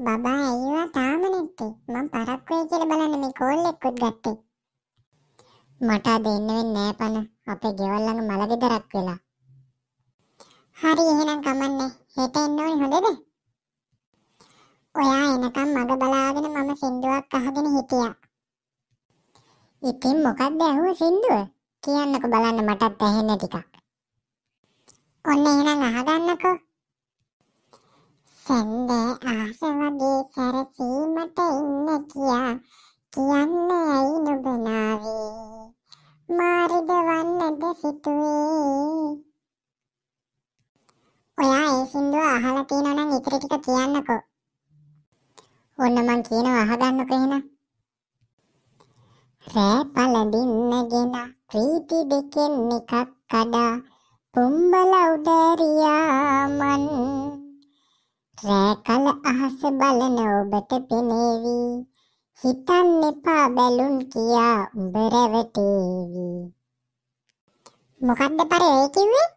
බබා ඇයිවා තාම නැත්තේ මං පරක් වෙයි කියලා බලන්න මේ කෝල් එක්කුත් ගත්තේ මට අද එන්න වෙන්නේ නෑ පන අපේ ගෙවල් ළඟ මල ගෙදරක් වෙලා හරි එහෙනම් කමන්නේ හෙට එන්න ඕනේ හොඳද ඔයා එනකම් මග බලාගෙන මම සින්දුවක් අහගෙන හිටියා ඉතින් මොකක්ද ඇහුව සින්දුව කියන්නකෝ බලන්න මටත් ඇහෙන්න ටිකක් ඔන්න එහෙනම් අහගන්නකෝ සැන්දේ ආස යන්න කියා කියන්න ඇයි නොබලාවේ මාරිද වන්නද සිතුවේ ඔයා ඒ සින්දුව අහලා තියෙනවා නම් ඉතිරි ටික කියන්නකෝ ඔන්න මං කියනවා අහගන්නකෝ එහෙනම් රෑ පළඳින්නගෙන ප්‍රීති දෙකෙන් එකක් කඩා පුම්බල උඩරියා සැකල අහස බලන ඔබට පෙනේවි හිතන්න එපා බැලුම් කියා උඹ රැවටේවි මොකක්ද පරේ කිව්වේ